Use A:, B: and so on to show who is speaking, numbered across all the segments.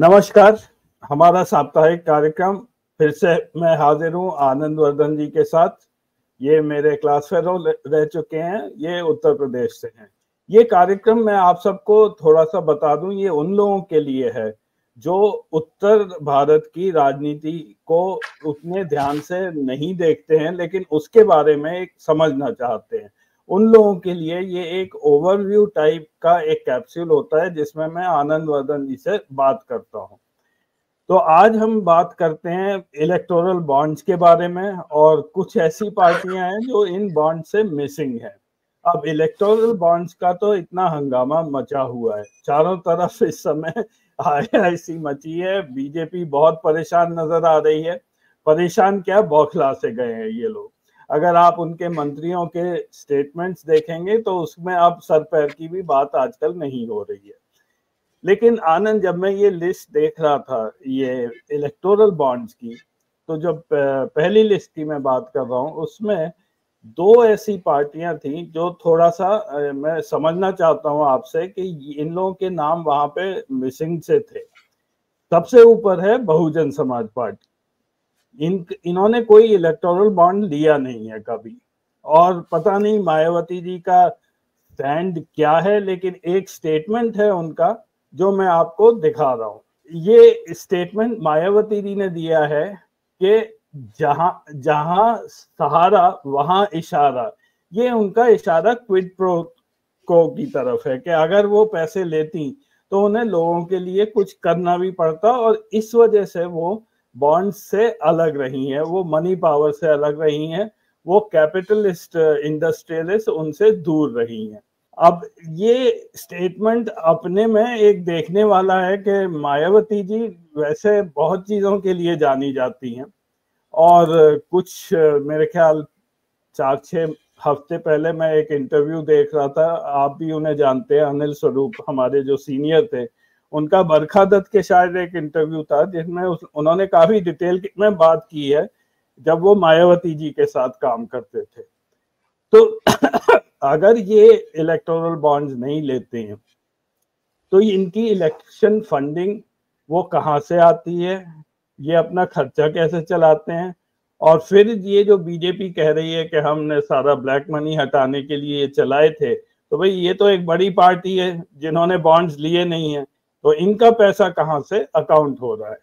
A: नमस्कार हमारा साप्ताहिक कार्यक्रम फिर से मैं हाजिर हूँ आनंद वर्धन जी के साथ ये मेरे क्लास फेलो रह चुके हैं ये उत्तर प्रदेश से हैं ये कार्यक्रम मैं आप सबको थोड़ा सा बता दूं ये उन लोगों के लिए है जो उत्तर भारत की राजनीति को उतने ध्यान से नहीं देखते हैं लेकिन उसके बारे में समझना चाहते हैं उन लोगों के लिए ये एक ओवरव्यू टाइप का एक कैप्सूल होता है जिसमें मैं आनंद वर्धन जी से बात करता हूँ तो आज हम बात करते हैं इलेक्टोरल बॉन्ड्स के बारे में और कुछ ऐसी पार्टियां हैं जो इन बॉन्ड से मिसिंग है अब इलेक्टोरल बॉन्ड्स का तो इतना हंगामा मचा हुआ है चारों तरफ इस समय हायासी मची है बीजेपी बहुत परेशान नजर आ रही है परेशान क्या बौखला से गए हैं ये लोग अगर आप उनके मंत्रियों के स्टेटमेंट्स देखेंगे तो उसमें अब सर पैर की भी बात आजकल नहीं हो रही है लेकिन आनंद जब मैं ये लिस्ट देख रहा था ये इलेक्टोरल बॉन्ड्स की तो जब पहली लिस्ट की मैं बात कर रहा हूँ उसमें दो ऐसी पार्टियां थी जो थोड़ा सा मैं समझना चाहता हूँ आपसे कि इन लोगों के नाम वहां पे मिसिंग से थे सबसे ऊपर है बहुजन समाज पार्टी इन इन्होंने कोई इलेक्टोरल बॉन्ड लिया नहीं है कभी और पता नहीं मायावती जी का स्टैंड क्या है लेकिन एक स्टेटमेंट है उनका जो मैं आपको दिखा रहा हूँ ये स्टेटमेंट मायावती जी ने दिया है कि जहां जहां सहारा वहां इशारा ये उनका इशारा क्विड प्रो को की तरफ है कि अगर वो पैसे लेती तो उन्हें लोगों के लिए कुछ करना भी पड़ता और इस वजह से वो बॉन्ड से अलग रही हैं वो मनी पावर से अलग रही हैं वो कैपिटलिस्ट इंडस्ट्रियलिस्ट उनसे दूर रही हैं अब ये स्टेटमेंट अपने में एक देखने वाला है कि मायावती जी वैसे बहुत चीज़ों के लिए जानी जाती हैं और कुछ मेरे ख्याल चार छः हफ्ते पहले मैं एक इंटरव्यू देख रहा था आप भी उन्हें जानते हैं अनिल स्वरूप हमारे जो सीनियर थे उनका बरखा दत्त के शायद एक इंटरव्यू था जिसमें उन्होंने काफी डिटेल में बात की है जब वो मायावती जी के साथ काम करते थे तो अगर ये इलेक्टोरल बॉन्ड्स नहीं लेते हैं तो इनकी इलेक्शन फंडिंग वो कहाँ से आती है ये अपना खर्चा कैसे चलाते हैं और फिर ये जो बीजेपी कह रही है कि हमने सारा ब्लैक मनी हटाने के लिए चलाए थे तो भाई ये तो एक बड़ी पार्टी है जिन्होंने बॉन्ड्स लिए नहीं है तो इनका पैसा कहाँ से अकाउंट हो रहा है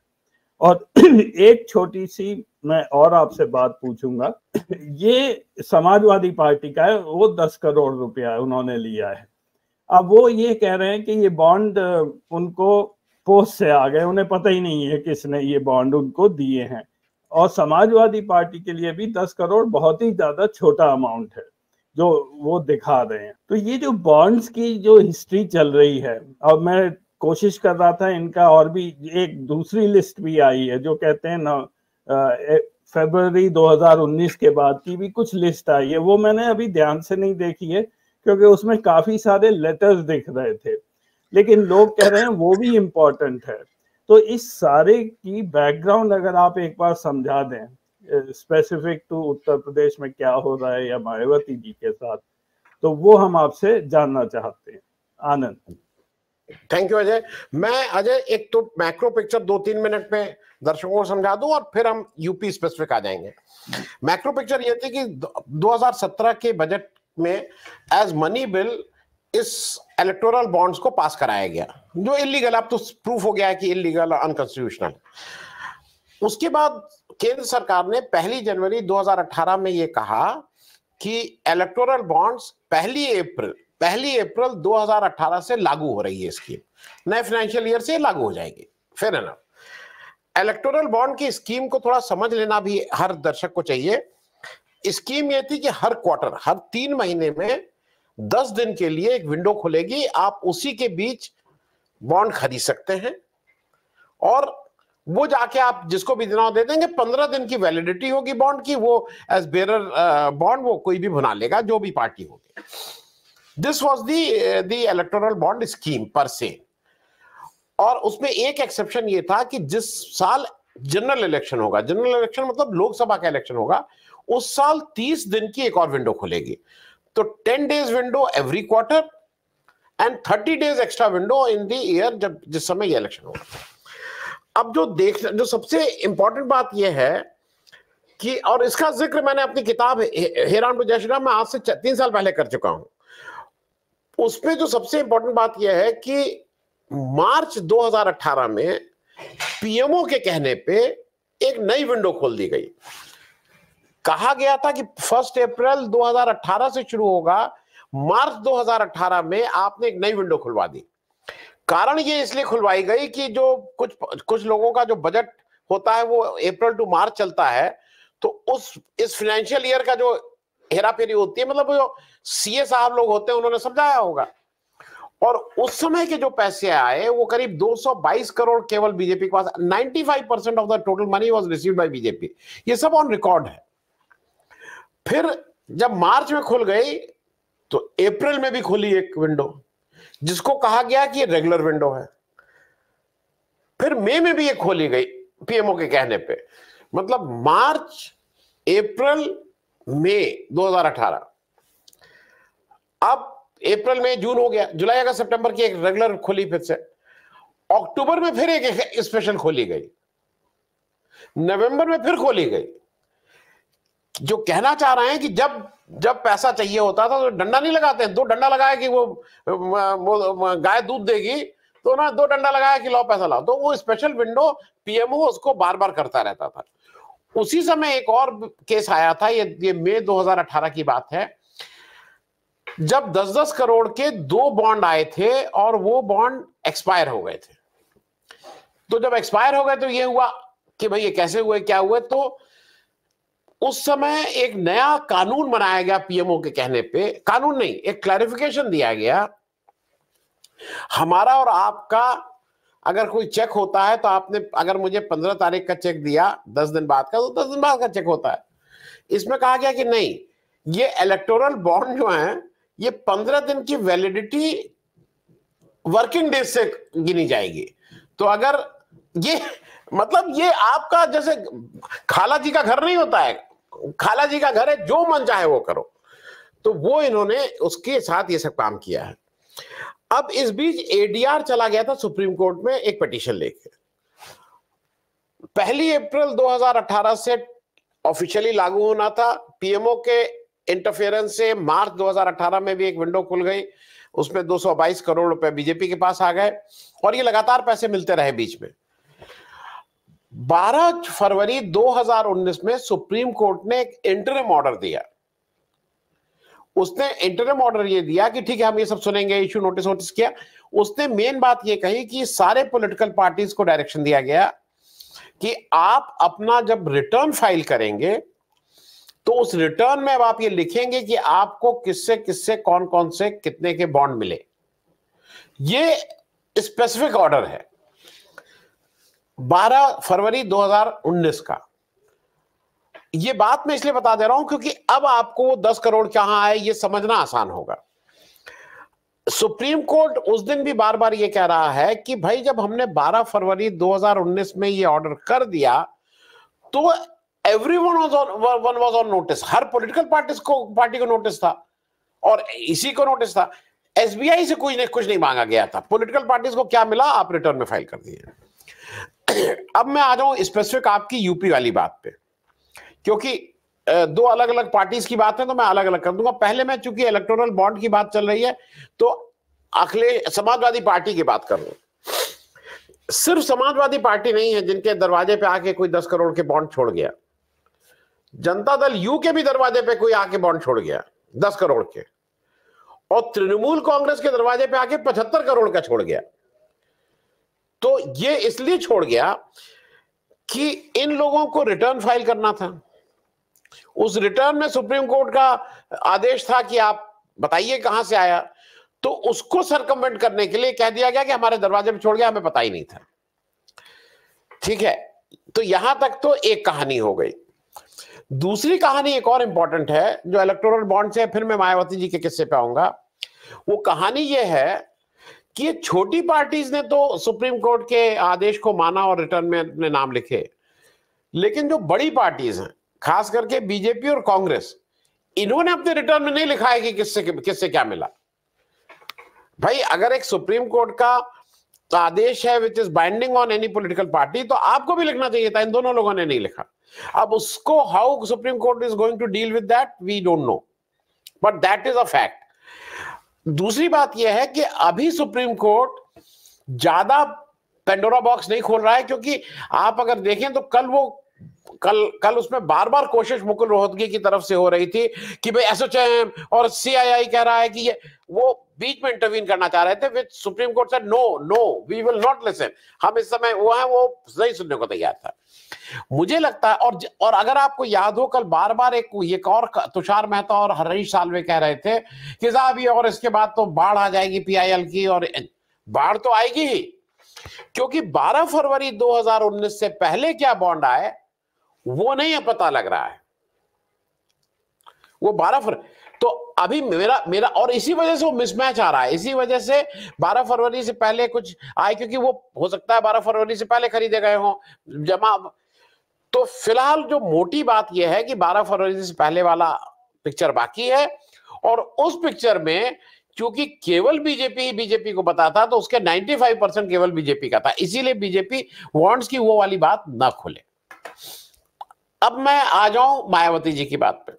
A: और एक छोटी सी मैं और आपसे बात पूछूंगा ये समाजवादी पार्टी का है वो दस करोड़ रुपया उन्होंने लिया है अब वो ये कह रहे हैं कि ये बॉन्ड उनको पोस्ट से आ गए उन्हें पता ही नहीं है किसने ये बॉन्ड उनको दिए हैं और समाजवादी पार्टी के लिए भी दस करोड़ बहुत ही ज्यादा छोटा अमाउंट है जो वो दिखा रहे हैं तो ये जो बॉन्ड्स की जो हिस्ट्री चल रही है और मैं कोशिश कर रहा था इनका और भी एक दूसरी लिस्ट भी आई है जो कहते हैं ना फरवरी 2019 के बाद की भी कुछ लिस्ट आई है वो मैंने अभी ध्यान से नहीं देखी है क्योंकि उसमें काफी सारे लेटर्स दिख रहे थे लेकिन लोग कह रहे हैं वो भी इम्पोर्टेंट है तो इस सारे की बैकग्राउंड अगर आप एक बार समझा दें स्पेसिफिक टू उत्तर प्रदेश में क्या हो रहा है या मायावती
B: जी के साथ तो वो हम आपसे जानना चाहते हैं आनंद थैंक यू अजय मैं अजय एक तो मैक्रो पिक्चर दो तीन मिनट में दर्शकों को समझा दूं और फिर हम यूपी स्पेसिफिक आ जाएंगे मैक्रो पिक्चर ये थी कि 2017 के बजट में एज मनी बिल इस इलेक्टोरल बॉन्ड्स को पास कराया गया जो इलीगल अब तो प्रूफ हो गया है कि इलीगल और अनकॉन्स्टिट्यूशनल उसके बाद केंद्र सरकार ने पहली जनवरी 2018 में यह कहा कि इलेक्टोरल बॉन्ड्स पहली अप्रैल पहली अप्रैल 2018 से लागू हो रही है स्कीम नए फाइनेंशियल ईयर से लागू हो जाएगी फिर है ना इलेक्टोरल बॉन्ड की स्कीम को थोड़ा समझ लेना भी हर दर्शक को चाहिए स्कीम ये थी कि हर क्वार्टर हर तीन महीने में दस दिन के लिए एक विंडो खुलेगी आप उसी के बीच बॉन्ड खरीद सकते हैं और वो जाके आप जिसको भी दिनाओ दे देंगे पंद्रह दिन की वैलिडिटी होगी बॉन्ड की वो एज बेर बॉन्ड वो कोई भी बना लेगा जो भी पार्टी होगी this was the electoral bond scheme पर से और उसमें एक एक्सेप्शन ये था कि जिस साल जनरल इलेक्शन होगा जनरल इलेक्शन मतलब लोकसभा का इलेक्शन होगा उस साल 30 दिन की एक और विंडो खुलेगी तो 10 days window every quarter end 30 days extra window in the year जब जिस समय ये इलेक्शन होगा अब जो देख जो सबसे इंपॉर्टेंट बात यह है कि और इसका जिक्र मैंने अपनी किताब हेरान टू जयश्राम में आज से तीन साल पहले कर चुका हूं उसमें जो सबसे इंपॉर्टेंट बात यह है कि मार्च 2018 में पीएमओ के कहने पे एक नई विंडो खोल दी गई कहा गया था कि फर्स्ट अप्रैल 2018 से शुरू होगा मार्च 2018 में आपने एक नई विंडो खुलवा दी कारण ये इसलिए खुलवाई गई कि जो कुछ कुछ लोगों का जो बजट होता है वो अप्रैल टू मार्च चलता है तो उस इस फाइनेंशियल ईयर का जो हेरा फेरी होती है मतलब जो सीए साहब लोग होते हैं उन्होंने समझाया होगा और उस समय के जो पैसे आए वो करीब 222 करोड़ केवल बीजेपी के पास 95 percent of the total money was received by BJP ये सब ऑन रिकॉर्ड है फिर जब मार्च में खुल गई तो अप्रैल में भी खुली एक विंडो जिसको कहा गया कि ये रेगुलर विंडो है फिर मई में भी ये खोली गई पीएमओ के कहने पे मतलब मार्च अप्रैल मई 2018 अब अप्रैल में जून हो गया जुलाई अगस्त सितंबर की एक रेगुलर खोली फिर से अक्टूबर में फिर एक, एक स्पेशल खोली गई नवंबर में फिर खोली गई जो कहना चाह रहे हैं कि जब जब पैसा चाहिए होता था तो डंडा नहीं लगाते दो डंडा लगाया कि वो, वो गाय दूध देगी तो ना दो डंडा लगाया कि लाओ पैसा लाओ तो वो स्पेशल विंडो पीएमओ उसको बार बार करता रहता था उसी समय एक और केस आया था ये ये मई 2018 की बात है जब 10-10 करोड़ के दो बॉन्ड आए थे और वो बॉन्ड एक्सपायर हो गए थे तो जब एक्सपायर हो गए तो ये हुआ कि भाई ये कैसे हुए क्या हुए तो उस समय एक नया कानून बनाया गया पीएमओ के कहने पे कानून नहीं एक क्लैरिफिकेशन दिया गया हमारा और आपका अगर कोई चेक होता है तो आपने अगर मुझे पंद्रह तारीख का चेक दिया दस दिन बाद का तो दस दिन बाद का चेक होता है इसमें कहा गया कि नहीं ये इलेक्टोरल बॉन्ड जो है ये पंद्रह दिन की वैलिडिटी वर्किंग डेज से गिनी जाएगी तो अगर ये मतलब ये आपका जैसे खाला जी का घर नहीं होता है खाला जी का घर है जो मन चाहे वो करो तो वो इन्होंने उसके साथ ये सब काम किया है अब इस बीच एडीआर चला गया था सुप्रीम कोर्ट में एक पिटिशन लेके पहली अप्रैल 2018 से ऑफिशियली लागू होना था पीएमओ के इंटरफेरेंस से मार्च 2018 में भी एक विंडो खुल गई उसमें 222 करोड़ रुपए बीजेपी के पास आ गए और ये लगातार पैसे मिलते रहे बीच में 12 फरवरी 2019 में सुप्रीम कोर्ट ने एक इंटरम ऑर्डर दिया उसने इंटरम ऑर्डर ये दिया कि ठीक है हम ये सब सुनेंगे इश्यू नोटिस नोटिस किया उसने मेन बात ये कही कि सारे पॉलिटिकल पार्टीज को डायरेक्शन दिया गया कि आप अपना जब रिटर्न फाइल करेंगे तो उस रिटर्न में अब आप ये लिखेंगे कि आपको किससे किससे कौन कौन से कितने के बॉन्ड मिले ये स्पेसिफिक ऑर्डर है 12 फरवरी 2019 का ये बात मैं इसलिए बता दे रहा हूं क्योंकि अब आपको वो दस करोड़ कहां आए ये समझना आसान होगा सुप्रीम कोर्ट उस दिन भी बार बार ये कह रहा है कि भाई जब हमने 12 फरवरी 2019 में ये ऑर्डर कर दिया तो every one one was on notice हर पॉलिटिकल पार्टी को पार्टी को नोटिस था और इसी को नोटिस था एसबीआई से कुछ नहीं कुछ नहीं मांगा गया था पोलिटिकल पार्टीज को क्या मिला आप रिटर्न में फाइल कर दिए अब मैं आ जाऊं स्पेसिफिक आपकी यूपी वाली बात पे क्योंकि दो अलग अलग पार्टीज की बात है तो मैं अलग अलग कर दूंगा पहले मैं चूंकि इलेक्टोरल बॉन्ड की बात चल रही है तो अखिलेश समाजवादी पार्टी की बात कर रहा हूं सिर्फ समाजवादी पार्टी नहीं है जिनके दरवाजे पे आके कोई दस करोड़ के बॉन्ड छोड़ गया जनता दल यू के भी दरवाजे पे कोई आके बॉन्ड छोड़ गया दस करोड़ के और तृणमूल कांग्रेस के दरवाजे पे आके पचहत्तर करोड़ का छोड़ गया तो ये इसलिए छोड़ गया कि इन लोगों को रिटर्न फाइल करना था उस रिटर्न में सुप्रीम कोर्ट का आदेश था कि आप बताइए कहां से आया तो उसको सरकमेंट करने के लिए कह दिया गया कि हमारे दरवाजे में छोड़ गया हमें पता ही नहीं था ठीक है तो यहां तक तो एक कहानी हो गई दूसरी कहानी एक और इंपॉर्टेंट है जो इलेक्टोरल बॉन्ड से फिर मैं मायावती जी के किस्से पे आऊंगा वो कहानी ये है कि ये छोटी पार्टीज ने तो सुप्रीम कोर्ट के आदेश को माना और रिटर्न में अपने नाम लिखे लेकिन जो बड़ी पार्टीज हैं खास करके बीजेपी और कांग्रेस इन्होंने अपने रिटर्न में नहीं लिखा है कि किससे किससे क्या मिला भाई अगर एक सुप्रीम कोर्ट का आदेश है which is binding on any political party तो आपको भी लिखना चाहिए था इन दोनों लोगों ने नहीं लिखा अब उसको how Supreme Court is going to deal with that we don't know but that is a fact दूसरी बात यह है कि अभी सुप्रीम कोर्ट ज्यादा पेंडोरा बॉक्स नहीं खोल रहा है क्योंकि आप अगर देखें तो कल वो कल कल उसमें बार बार कोशिश मुकुल रोहतगी की तरफ से हो रही थी कि भाई एसओचएम और सीआईआई कह रहा है कि ये वो बीच में इंटरवीन करना चाह रहे थे विद सुप्रीम कोर्ट से no no we will not listen हम इस समय वो है वो नहीं सुनने को तैयार था मुझे लगता है और और अगर आपको याद हो कल बार बार एक एक और तुषार मेहता और हरीश सालवे कह रहे थे कि साहब ये और इसके बाद तो बाढ़ आ जाएगी पीआईएल की और बाढ़ तो आएगी ही क्योंकि 12 फरवरी 2019 से पहले क्या बॉन्ड आए वो नहीं है पता लग रहा है वो बारह फरवरी तो अभी मेरा मेरा और इसी वजह से वो मिसमैच आ रहा है इसी वजह से 12 फरवरी से पहले कुछ आए क्योंकि वो हो सकता है 12 फरवरी से पहले खरीदे गए हों जमा तो फिलहाल जो मोटी बात यह है कि 12 फरवरी से पहले वाला पिक्चर बाकी है और उस पिक्चर में क्योंकि केवल बीजेपी ही बीजेपी को बताता तो उसके 95 परसेंट केवल बीजेपी का था इसीलिए बीजेपी वॉन्ट्स की वो वाली बात ना खुले अब मैं आ जाऊं मायावती जी की बात पे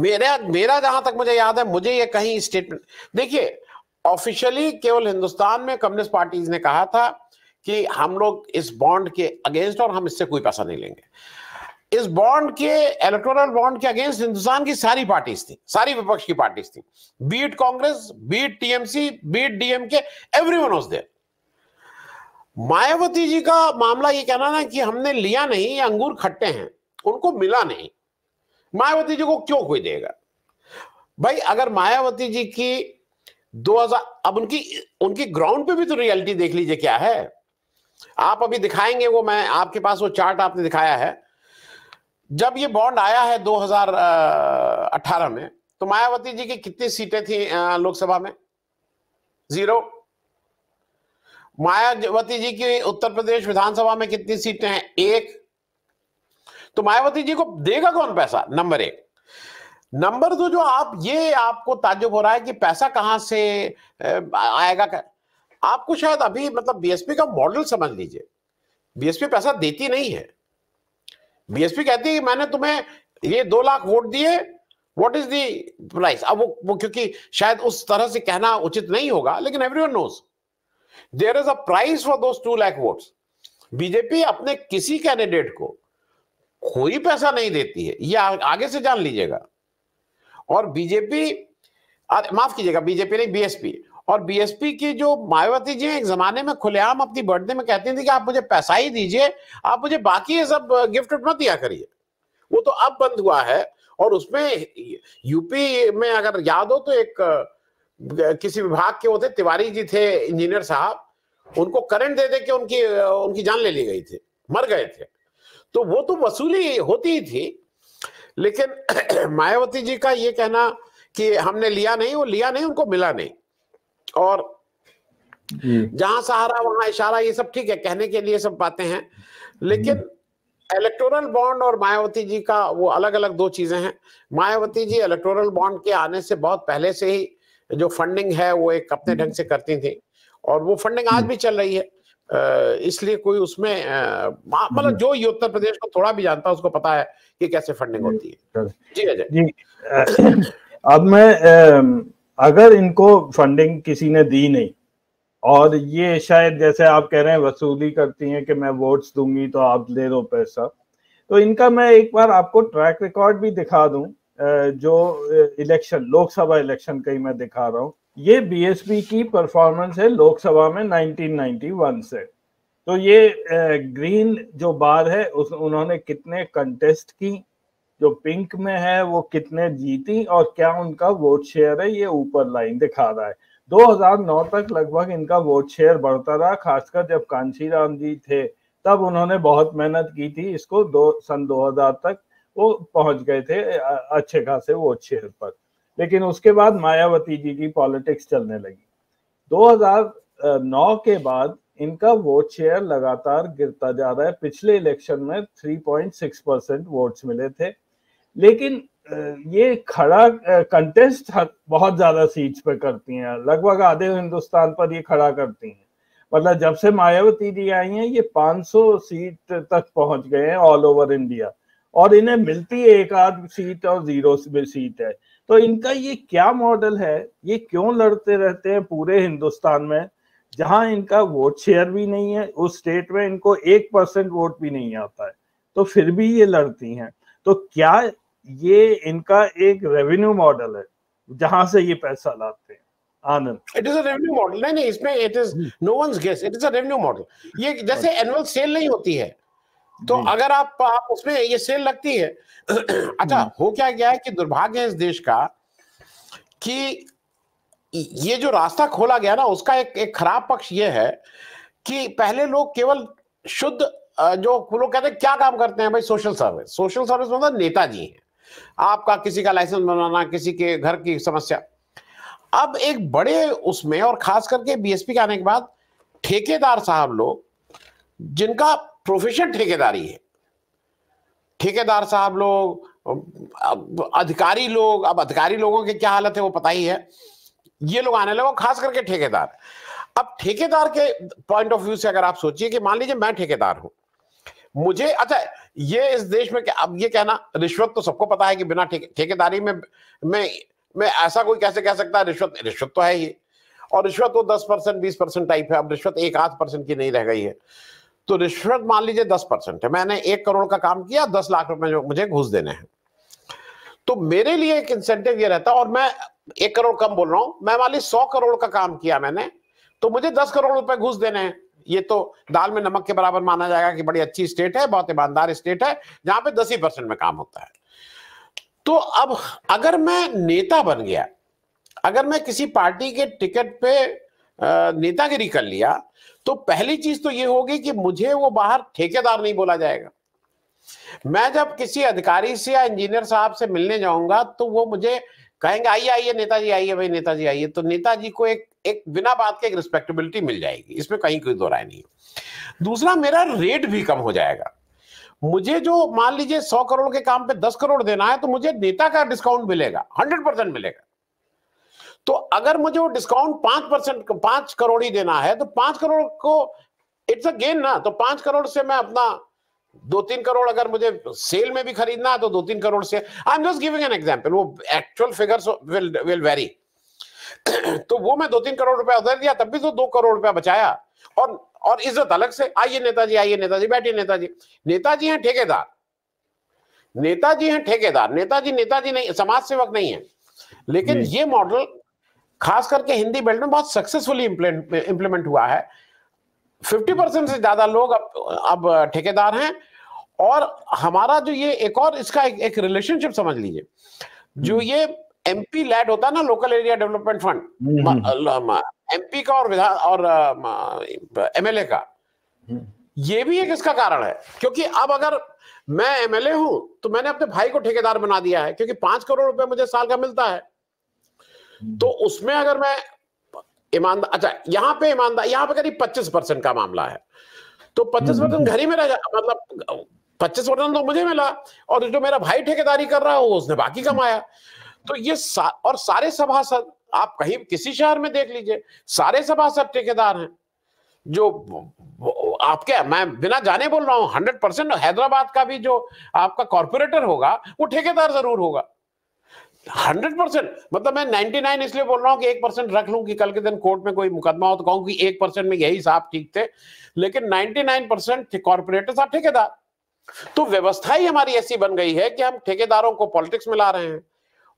B: मेरा मेरा जहां तक मुझे याद है मुझे ये कहीं स्टेटमेंट देखिए ऑफिशियली केवल हिंदुस्तान में कम्युनिस्ट पार्टीज ने कहा था कि हम लोग इस बॉन्ड के अगेंस्ट और हम इससे कोई पैसा नहीं लेंगे इस बॉन्ड के इलेक्टोरल बॉन्ड के अगेंस्ट हिंदुस्तान की सारी पार्टीज थी सारी विपक्ष की पार्टीज थी be it Congress be it TMC be it DMK everyone was there Mayawati ji का मामला ये कहना ना कि हमने लिया नहीं ये अंगूर खट्टे हैं उनको मिला नहीं मायावती जी को क्यों कोई देगा भाई अगर मायावती जी की 2000 अब उनकी उनकी ग्राउंड पे भी तो रियलिटी देख लीजिए क्या है आप अभी दिखाएंगे वो मैं आपके पास वो चार्ट आपने दिखाया है जब ये बॉन्ड आया है 2018 में तो मायावती जी की कितनी सीटें थी लोकसभा में जीरो मायावती जी की उत्तर प्रदेश विधानसभा में कितनी सीटें हैं एक तो मायावती जी को देगा कौन पैसा नंबर एक नंबर दो जो आप ये आपको ताजुब हो रहा है कि पैसा कहां से आएगा कर? आपको शायद अभी मतलब बीएसपी का मॉडल समझ लीजिए बीएसपी पैसा देती नहीं है बीएसपी कहती है मैंने तुम्हें ये दो लाख वोट दिए व्हाट इज दी प्राइस अब वो, वो क्योंकि शायद उस तरह से कहना उचित नहीं होगा लेकिन everyone knows there is a price for दो टू लैख वोट बीजेपी अपने किसी कैंडिडेट को कोई पैसा नहीं देती है ये आगे से जान लीजिएगा और बीजेपी माफ कीजिएगा बीजेपी नहीं बीएसपी और बीएसपी की जो मायावती जी एक जमाने में खुलेआम अपनी बर्थडे में कहती थी कि आप मुझे पैसा ही दीजिए आप मुझे बाकी ये सब गिफ्ट मत दिया करिए वो तो अब बंद हुआ है और उसमें यूपी में अगर याद हो तो एक किसी विभाग के होते तिवारी जी थे इंजीनियर साहब उनको करंट दे दे के उनकी उनकी जान ले ली गई थी मर गए थे तो वो तो वसूली होती ही थी लेकिन मायावती जी का ये कहना कि हमने लिया नहीं वो लिया नहीं उनको मिला नहीं और हम्म। जहां सहारा वहां इशारा ये सब ठीक है कहने के लिए सब बातें हैं लेकिन इलेक्टोरल बॉन्ड और मायावती जी का वो अलग अलग दो चीजें हैं मायावती जी इलेक्टोरल बॉन्ड के आने से बहुत पहले से ही जो फंडिंग है वो एक अपने हम्म। ढंग से करती थी और वो फंडिंग आज हम्म। भी चल रही है इसलिए कोई उसमें मतलब हम्म। जो ये उत्तर प्रदेश को थोड़ा भी जानता है उसको पता है कि कैसे फंडिंग होती है जी अजय
A: जी अब मैं अगर इनको फंडिंग किसी ने दी नहीं और ये शायद जैसे आप कह रहे हैं वसूली करती हैं कि मैं वोट्स दूंगी तो आप ले दो पैसा तो इनका मैं एक बार आपको ट्रैक रिकॉर्ड भी दिखा दूं जो इलेक्शन लोकसभा इलेक्शन कहीं मैं दिखा रहा हूँ ये बीएसपी की परफॉर्मेंस है लोकसभा में 1991 से तो ये ग्रीन जो बार है उस उन्होंने कितने कंटेस्ट की जो पिंक में है वो कितने जीती और क्या उनका वोट शेयर है ये ऊपर लाइन दिखा रहा है 2009 तक लगभग इनका वोट शेयर बढ़ता रहा खासकर जब कांशीराम जी थे तब उन्होंने बहुत मेहनत की थी इसको दो सन 2000 तक वो पहुंच गए थे अच्छे खासे वो शेयर पर लेकिन उसके बाद मायावती जी की पॉलिटिक्स चलने लगी 2009 के बाद इनका वोट शेयर लगातार गिरता जा रहा है पिछले इलेक्शन में 3.6 परसेंट वोट्स मिले थे लेकिन ये खड़ा कंटेस्ट बहुत ज्यादा सीट्स पर करती हैं लगभग आधे हिंदुस्तान पर ये खड़ा करती हैं मतलब जब से मायावती जी आई हैं ये 500 सीट तक पहुंच गए हैं ऑल ओवर इंडिया और इन्हें मिलती है एक आध सीट और जीरो सीट है तो इनका ये क्या मॉडल है ये क्यों लड़ते रहते हैं पूरे हिंदुस्तान में जहां इनका वोट शेयर भी नहीं है उस स्टेट में इनको एक परसेंट वोट भी नहीं आता है तो फिर भी ये लड़ती हैं तो क्या ये इनका एक रेवेन्यू
B: मॉडल है जहां से ये पैसा लाते हैं Anand it is a revenue model नहीं नहीं इसमें it is no one's guess it is a revenue model ये जैसे एनुअल अच्छा। सेल नहीं होती है तो अगर आप, आप उसमें ये सेल लगती है अच्छा हम्म। हो क्या गया है कि दुर्भाग्य है इस देश का कि ये जो रास्ता खोला गया ना उसका एक एक खराब पक्ष ये है कि पहले लोग केवल शुद्ध जो लोग कहते हैं क्या काम करते हैं भाई सोशल सर्विस सोशल सर्विस मतलब नेताजी है आपका किसी का लाइसेंस बनाना किसी के घर की समस्या अब एक बड़े उसमें और खास करके बीएसपी के आने के बाद ठेकेदार साहब लोग जिनका प्रोफेशन ठेकेदारी है ठेकेदार साहब लोग अधिकारी लोग अब अधिकारी लोगों की क्या हालत है वो पता ही है ये लोग आने लगे खास करके ठेकेदार अब ठेकेदार के पॉइंट ऑफ व्यू से अगर आप सोचिए कि मान लीजिए मैं ठेकेदार हूं मुझे अच्छा ये इस देश में अब ये कहना रिश्वत तो सबको पता है कि बिना ठेकेदारी में मैं मैं ऐसा कोई कैसे कह सकता है रिश्वत रिश्वत तो है ही और रिश्वत तो दस परसेंट बीस परसेंट टाइप है अब रिश्वत एक आध परसेंट की नहीं रह गई है तो रिश्वत मान लीजिए दस परसेंट है मैंने एक करोड़ का काम किया दस लाख रुपए मुझे घुस देने हैं तो मेरे लिए एक इंसेंटिव ये रहता और मैं एक करोड़ कम बोल रहा हूं मैं मान ली सौ करोड़ का काम किया मैंने तो मुझे दस करोड़ रुपए घुस देने हैं ये तो दाल में नमक के बराबर माना जाएगा कि बड़ी अच्छी स्टेट है बहुत ईमानदार स्टेट है जहां पे दस ही परसेंट में काम होता है तो अब अगर मैं नेता बन गया अगर मैं किसी पार्टी के टिकट पे नेतागिरी कर लिया तो पहली चीज तो ये होगी कि मुझे वो बाहर ठेकेदार नहीं बोला जाएगा मैं जब किसी अधिकारी से या इंजीनियर साहब से मिलने जाऊंगा तो वो मुझे कहेंगे आइए आइए नेताजी आइए भाई नेताजी आइए तो नेताजी को एक एक बिना बात के एक रिस्पेक्टेबिलिटी मिल जाएगी इसमें कहीं कोई दो राय नहीं दूसरा मेरा रेट भी कम हो जाएगा मुझे जो मान लीजिए सौ करोड़ के काम पे दस करोड़ देना है तो मुझे नेता का डिस्काउंट मिलेगा हंड्रेड परसेंट मिलेगा तो अगर मुझे वो डिस्काउंट पांच परसेंट पांच करोड़ ही देना है तो पांच करोड़ को इट्स अ गेन ना तो पांच करोड़ से मैं अपना दो तीन करोड़ अगर मुझे सेल में भी खरीदना है तो दो तीन करोड़ से I am just giving an example वो actual figures will will very तो वो मैं दो तीन करोड़ रुपया उधर दिया तब भी तो दो करोड़ रुपया बचाया और और इज्जत अलग से आइए नेताजी आइए नेताजी बैठिए नेताजी नेताजी हैं ठेकेदार नेताजी हैं ठेकेदार नेताजी नेताजी नहीं समाज सेवक नहीं है लेकिन ये मॉडल खास करके हिंदी बेल्ट में बहुत सक्सेसफुली इंप्लीमेंट हुआ है 50 परसेंट से ज्यादा लोग अब अब ठेकेदार हैं और हमारा जो ये एक और इसका एक, एक रिलेशनशिप समझ लीजिए जो हम्म। ये एमपी लैड होता है ना local area development fund MP का और विधान और एमएलए का हम्म। ये भी एक इसका कारण है क्योंकि अब अगर मैं एमएलए हूं तो मैंने अपने भाई को ठेकेदार बना दिया है क्योंकि पांच करोड़ रुपए मुझे साल का मिलता है तो उसमें अगर मैं ईमानदार अच्छा यहाँ पे ईमानदार यहां पे करीब पच्चीस परसेंट का मामला है तो पच्चीस परसेंट हम्म। घर ही में रह मतलब पच्चीस परसेंट तो मुझे मिला और जो मेरा भाई ठेकेदारी कर रहा हो उसने बाकी कमाया तो ये सा, और सारे सभासद आप कहीं किसी शहर में देख लीजिए सारे सभासद ठेकेदार हैं जो आपके मैं बिना जाने बोल रहा हूँ हंड्रेड परसेंट हैदराबाद का भी जो आपका कॉरपोरेटर होगा वो ठेकेदार जरूर होगा हंड्रेड परसेंट मतलब मैं नाइनटी नाइन इसलिए बोल रहा हूँ कि एक परसेंट रख लूँ कि कल के दिन कोर्ट में कोई मुकदमा हो तो कहूँ कि एक परसेंट में यही साफ ठीक थे लेकिन नाइनटी नाइन परसेंट थे कॉरपोरेटर साहब ठेकेदार तो व्यवस्था ही हमारी ऐसी बन गई है कि हम ठेकेदारों को पॉलिटिक्स में ला रहे हैं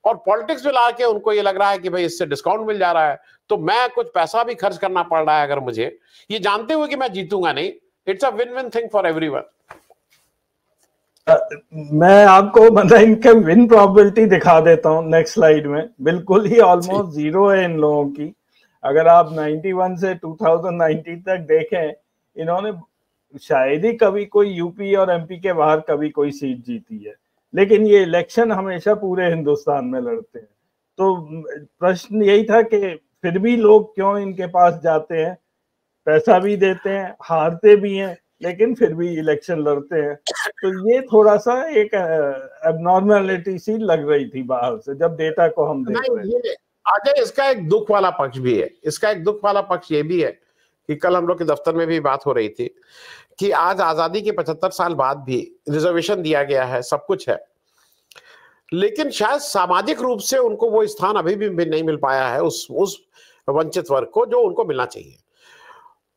B: और पॉलिटिक्स में ला के उनको ये लग रहा है कि भाई इससे डिस्काउंट मिल जा रहा है तो मैं कुछ पैसा भी खर्च करना पड़ रहा है अगर मुझे ये जानते हुए कि मैं जीतूंगा नहीं it's a win win thing for every
A: मैं आपको मतलब इनके विन प्रॉबिलिटी दिखा देता हूँ नेक्स्ट स्लाइड में बिल्कुल ही ऑलमोस्ट जीरो है इन लोगों की अगर आप 91 से 2019 तक देखें इन्होंने शायद ही कभी कोई यूपी और एमपी के बाहर कभी कोई सीट जीती है लेकिन ये इलेक्शन हमेशा पूरे हिंदुस्तान में लड़ते हैं तो प्रश्न यही था कि फिर भी लोग क्यों इनके पास जाते हैं पैसा भी देते हैं हारते भी हैं लेकिन फिर भी इलेक्शन लड़ते हैं तो ये थोड़ा सा एक एबनॉर्मेलिटी सी लग रही थी बाहर से जब डेटा
B: को हम देख रहे हैं अजय इसका एक दुख वाला पक्ष भी है इसका एक दुख वाला पक्ष ये भी है कि कल हम लोग के दफ्तर में भी बात हो रही थी कि आज आजादी के 75 साल बाद भी रिजर्वेशन दिया गया है सब कुछ है लेकिन शायद सामाजिक रूप से उनको वो स्थान अभी भी नहीं मिल पाया है उस उस वंचित वर्ग को जो उनको मिलना चाहिए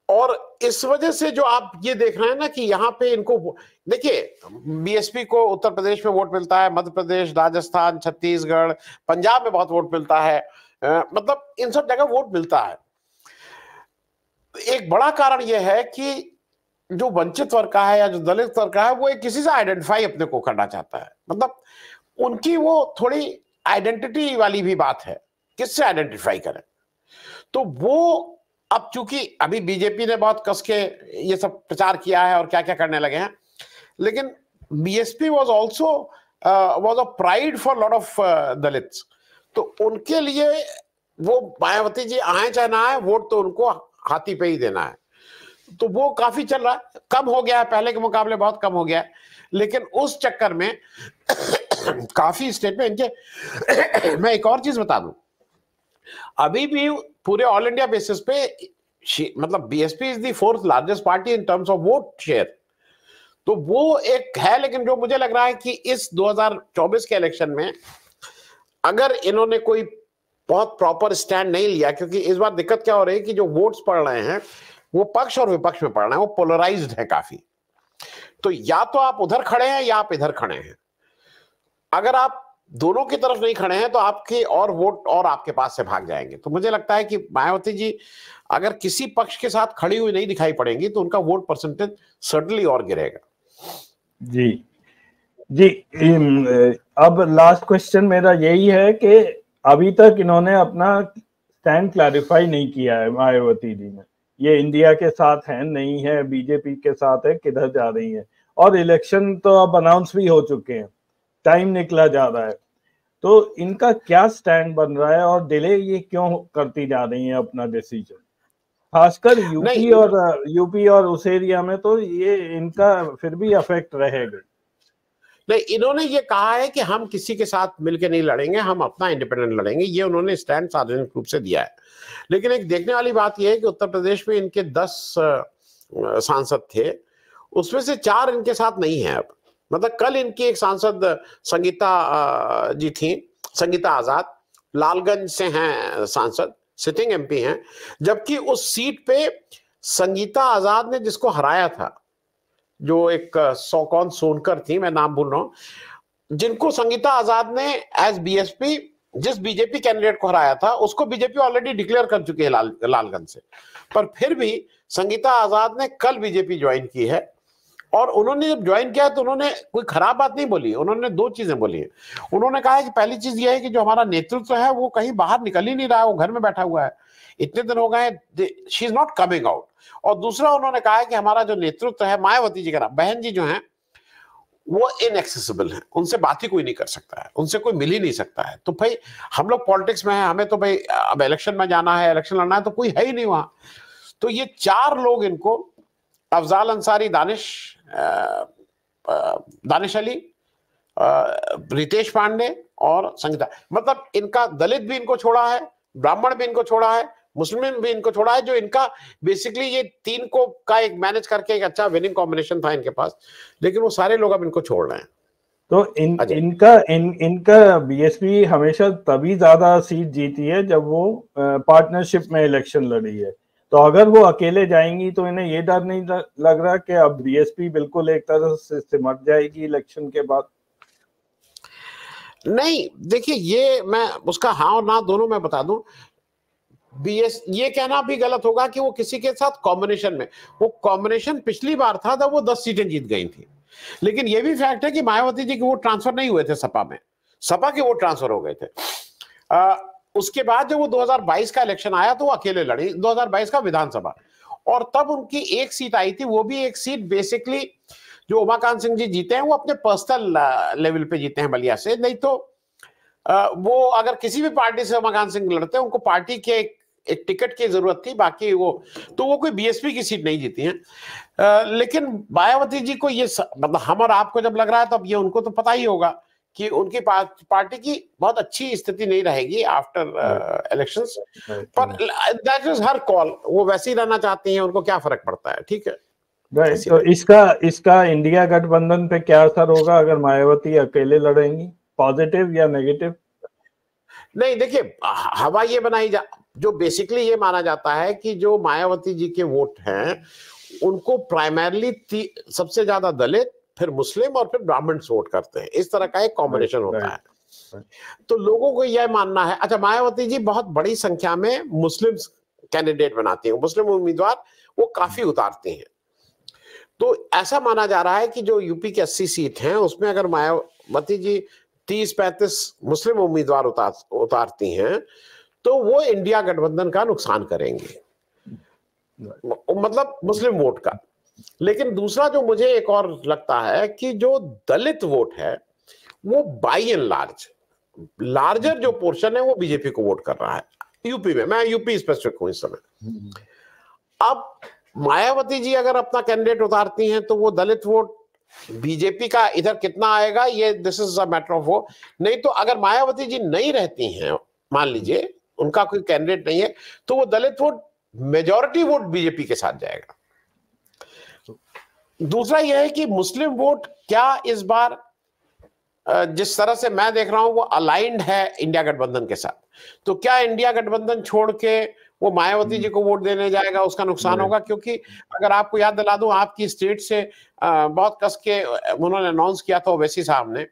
B: और इस वजह से जो आप ये देख रहे हैं ना कि यहाँ पे इनको देखिए बीएसपी को उत्तर प्रदेश में वोट मिलता है मध्य प्रदेश राजस्थान छत्तीसगढ़ पंजाब में बहुत वोट मिलता है आ, मतलब इन सब जगह वोट मिलता है एक बड़ा कारण यह है कि जो वंचित वर्ग का है या जो दलित वर्ग का है वो एक किसी से आइडेंटिफाई अपने को करना चाहता है मतलब उनकी वो थोड़ी आइडेंटिटी वाली भी बात है किससे आइडेंटिफाई करें तो वो अब चूंकि अभी बीजेपी ने बहुत कस के ये सब प्रचार किया है और क्या क्या करने लगे हैं लेकिन BSP was also was a pride for lot of Dalit तो उनके लिए वो मायावती जी आए चाहे ना आए वोट तो उनको हाथी पे ही देना है तो वो काफी चल रहा है कम हो गया है पहले के मुकाबले बहुत कम हो गया है लेकिन उस चक्कर में काफी स्टेट में इनके मैं एक और चीज बता दूं अभी भी पूरे ऑल इंडिया बेसिस पे मतलब BSP is the fourth largest party in terms of vote share तो वो एक है लेकिन जो मुझे लग रहा है कि इस 2024 के इलेक्शन में अगर इन्होंने कोई बहुत प्रॉपर स्टैंड नहीं लिया क्योंकि इस बार दिक्कत क्या हो रही है कि जो वोट्स पड़ रहे हैं वो पक्ष और विपक्ष में पड़ रहे हैं वो पोलराइज है काफी तो या तो आप उधर खड़े हैं या आप इधर खड़े हैं अगर आप दोनों की तरफ नहीं खड़े हैं तो आपके और वोट और आपके पास से भाग जाएंगे तो मुझे लगता है कि मायावती जी अगर किसी पक्ष के साथ खड़ी हुई नहीं दिखाई पड़ेंगी तो उनका वोट परसेंटेज सडनली और गिरेगा
A: जी जी अब लास्ट क्वेश्चन मेरा यही है कि अभी तक इन्होंने अपना स्टैंड क्लैरिफाई नहीं किया है मायावती जी ने ये इंडिया के साथ है नहीं है बीजेपी के साथ है किधर जा रही है और इलेक्शन तो अब अनाउंस भी हो चुके हैं टाइम निकला जा रहा है तो इनका क्या स्टैंड बन रहा है और डिले ये क्यों करती जा रही है अपना डिसीजन खासकर यूपी और यूपी और उस एरिया में तो ये इनका फिर भी अफेक्ट रहेगा
B: नहीं इन्होंने ये कहा है कि हम किसी के साथ मिलकर नहीं लड़ेंगे हम अपना इंडिपेंडेंट लड़ेंगे ये उन्होंने स्टैंड सार्वजनिक रूप से दिया है लेकिन एक देखने वाली बात यह है कि उत्तर प्रदेश में इनके दस सांसद थे उसमें से चार इनके साथ नहीं है अब मतलब कल इनकी एक सांसद संगीता जी थी संगीता आजाद लालगंज से हैं सांसद सिटिंग एमपी हैं जबकि उस सीट पे संगीता आजाद ने जिसको हराया था जो एक सौकौन सोनकर थी मैं नाम भूल रहा हूं जिनको संगीता आजाद ने एज बीएसपी जिस बीजेपी कैंडिडेट को हराया था उसको बीजेपी ऑलरेडी डिक्लेयर कर चुकी है लाल लालगंज से पर फिर भी संगीता आजाद ने कल बीजेपी ज्वाइन की है और उन्होंने जब ज्वाइन किया तो उन्होंने कोई खराब बात नहीं बोली उन्होंने दो चीजें बोली है उन्होंने कहा है कि पहली चीज यह है कि जो हमारा नेतृत्व है वो कहीं बाहर निकल ही नहीं रहा है वो घर में बैठा हुआ है इतने दिन हो गए she is not coming out और दूसरा उन्होंने कहा है कि हमारा जो नेतृत्व है मायावती जी का बहन जी जो है वो इनएक्सेसिबल है उनसे बात ही कोई नहीं कर सकता है उनसे कोई मिल ही नहीं सकता है तो भाई हम लोग पॉलिटिक्स में है हमें तो भाई अब इलेक्शन में जाना है इलेक्शन लड़ना है तो कोई है ही नहीं वहां तो ये चार लोग इनको अफजाल अंसारी दानिश दानिश अली रितेश पांडे और संगीता मतलब इनका दलित भी इनको छोड़ा है ब्राह्मण भी इनको छोड़ा है मुस्लिम भी इनको छोड़ा है जो इनका बेसिकली ये तीन को का एक मैनेज करके एक अच्छा विनिंग कॉम्बिनेशन था इनके पास लेकिन वो सारे लोग अब इनको छोड़ रहे हैं
A: तो इन हाँ इनका इन इनका बीएसपी हमेशा तभी ज्यादा सीट जीती है जब वो पार्टनरशिप में इलेक्शन लड़ी है तो अगर वो अकेले जाएंगी तो इन्हें ये डर नहीं लग रहा कि अब बीएसपी बिल्कुल एक तरह से सिमट जाएगी इलेक्शन के बाद
B: नहीं देखिए ये मैं उसका हाँ और ना दोनों में बता दूं बीएस ये कहना भी गलत होगा कि वो किसी के साथ कॉम्बिनेशन में वो कॉम्बिनेशन पिछली बार था तब वो दस सीटें जीत गई थी लेकिन ये भी फैक्ट है कि मायावती जी के वो ट्रांसफर नहीं हुए थे सपा में सपा के वो ट्रांसफर हो गए थे आ, उसके बाद जब वो 2022 का इलेक्शन आया तो वो अकेले लड़े 2022 का विधानसभा और तब उनकी एक सीट आई थी वो भी एक सीट बेसिकली जो उमाकांत सिंह जी जीते हैं वो अपने पर्सनल लेवल पे जीते हैं बलिया से नहीं तो वो अगर किसी भी पार्टी से उमाकांत सिंह लड़ते हैं उनको पार्टी के एक, एक टिकट की जरूरत थी बाकी वो तो वो कोई बीएसपी की सीट नहीं जीती है लेकिन मायावती जी को ये मतलब हम और आपको जब लग रहा है तो अब ये उनको तो पता ही होगा कि उनकी पार्टी की बहुत अच्छी स्थिति नहीं रहेगी आफ्टर इलेक्शन uh, पर दैट इज हर कॉल वो वैसे ही रहना चाहते हैं उनको क्या फर्क पड़ता है ठीक है
A: तो इसका इसका इंडिया गठबंधन पे क्या असर होगा अगर मायावती अकेले लड़ेंगी पॉजिटिव या नेगेटिव
B: नहीं देखिए हवा ये बनाई जा जो बेसिकली ये माना जाता है कि जो मायावती जी के वोट हैं उनको प्राइमरली सबसे ज्यादा दलित फिर मुस्लिम और फिर ब्राह्मण वोट करते हैं इस तरह का एक कॉम्बिनेशन होता है तो लोगों को यह मानना है अच्छा मायावती जी बहुत बड़ी संख्या में मुस्लिम कैंडिडेट बनाती हैं मुस्लिम उम्मीदवार वो काफी उतारती हैं तो ऐसा माना जा रहा है कि जो यूपी की अस्सी सीट हैं उसमें अगर मायावती जी तीस पैंतीस मुस्लिम उम्मीदवार उतार उतारती हैं तो वो इंडिया गठबंधन का नुकसान करेंगे मतलब मुस्लिम वोट का लेकिन दूसरा जो मुझे एक और लगता है कि जो दलित वोट है वो बाई एंड लार्ज लार्जर जो पोर्शन है वो बीजेपी को वोट कर रहा है यूपी में मैं यूपी स्पेसिफिक हूं इस समय अब मायावती जी अगर अपना कैंडिडेट उतारती हैं तो वो दलित वोट बीजेपी का इधर कितना आएगा ये this is a matter of वो नहीं तो अगर मायावती जी नहीं रहती हैं मान लीजिए उनका कोई कैंडिडेट नहीं है तो वो Dalit vote majority vote BJP के साथ जाएगा दूसरा यह है कि मुस्लिम वोट क्या इस बार जिस तरह से मैं देख रहा हूं वो अलाइंड है इंडिया गठबंधन के साथ तो क्या इंडिया गठबंधन छोड़ के वो मायावती जी को वोट देने जाएगा उसका नुकसान होगा क्योंकि अगर आपको याद दिला दूं आपकी स्टेट से बहुत कस के उन्होंने अनाउंस किया था ओवैसी साहब ने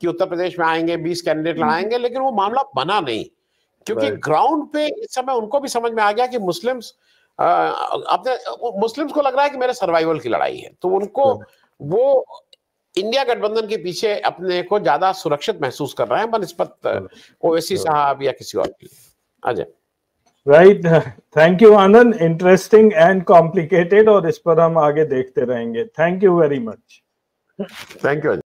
B: कि उत्तर प्रदेश में आएंगे बीस कैंडिडेट हम्म। लड़ाएंगे लेकिन वो मामला बना नहीं क्योंकि ग्राउंड पे इस समय उनको भी समझ में आ गया कि मुस्लिम्स अपने मुस्लिम्स को लग रहा है कि मेरे सर्वाइवल की लड़ाई है तो उनको हम्म। वो इंडिया गठबंधन के पीछे अपने को ज्यादा सुरक्षित महसूस कर रहे हैं बनस्पत हम्म। ओवैसी हम्म। साहब या किसी और के Ajay
A: right thank you Anand interesting and complicated और इस पर हम आगे देखते रहेंगे thank you very much thank you